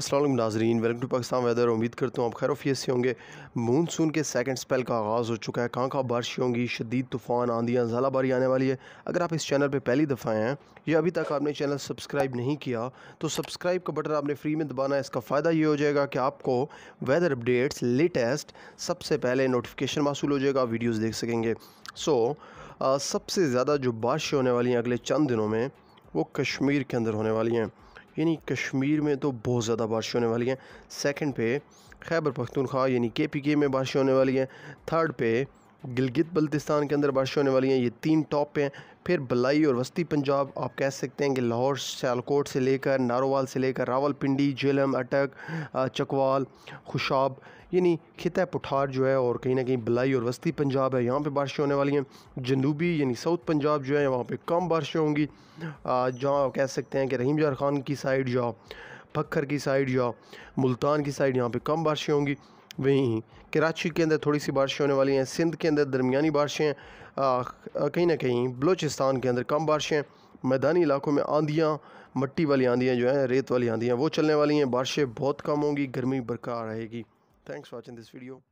असलम नाजरीन welcome to Pakistan weather उम्मीद करता हूँ आप खैर ऑफियत से होंगे मानसून के सेकंड स्पेल का आगाज़ हो चुका है कहाँ कहाँ बारिश होंगी शदीद तूफ़ान आंधियाँ जलाबारी आने वाली है अगर आप इस चैनल पर पहली दफ़ा हैं या अभी तक आपने चैनल सब्सक्राइब नहीं किया तो सब्सक्राइब का बटन आपने फ्री में दबाना है इसका फ़ायदा ये हो जाएगा कि आपको वेदर अपडेट्स लेटेस्ट सबसे पहले नोटिफिकेशन मासूल हो जाएगा वीडियोज़ देख सकेंगे सो सबसे ज़्यादा जो बारिश होने वाली हैं अगले चंद दिनों में वो कश्मीर के अंदर होने वाली हैं यानी कश्मीर में तो बहुत ज़्यादा बारिश होने वाली है सेकंड पे खैबर पख्तूनख्वा यानी के पी के में बारिश होने वाली है थर्ड पे गिलगित बल्तिस्तान के अंदर बारिश होने वाली हैं ये तीन टॉप पे हैं फिर बलाई और वस्ती पंजाब आप कह सकते हैं कि लाहौर सियालकोट से लेकर नारोवाल से लेकर रावलपिंडी जेलम अटक चकवाल खुशाब यानी खिता पठार जो है और कहीं ना कहीं बलाई और वस्ती पंजाब है यहाँ पे बारिश होने वाली हैं जनूबी यानी साउथ पंजाब जो है वहाँ पे कम बारिशें होंगी जहाँ कह सकते हैं कि रहीम जार खान की साइड जाओ पखर की साइड या मुल्तान की साइड यहाँ पे कम बारिशें होंगी वहीं कराची के अंदर थोड़ी सी बारिशें होने वाली हैं सिंध के अंदर दरमिया बारिशें कहीं ना कहीं बलूचिस्तान के अंदर कम बारिशें मैदानी इलाकों में आंधियाँ मट्टी वाली आंधियाँ जो हैं रेत वाली आंधियाँ वो चलने वाली हैं बारिशें बहुत कम होंगी गर्मी बरकरार रहेगी थैंक्स वॉचिंग दिस वीडियो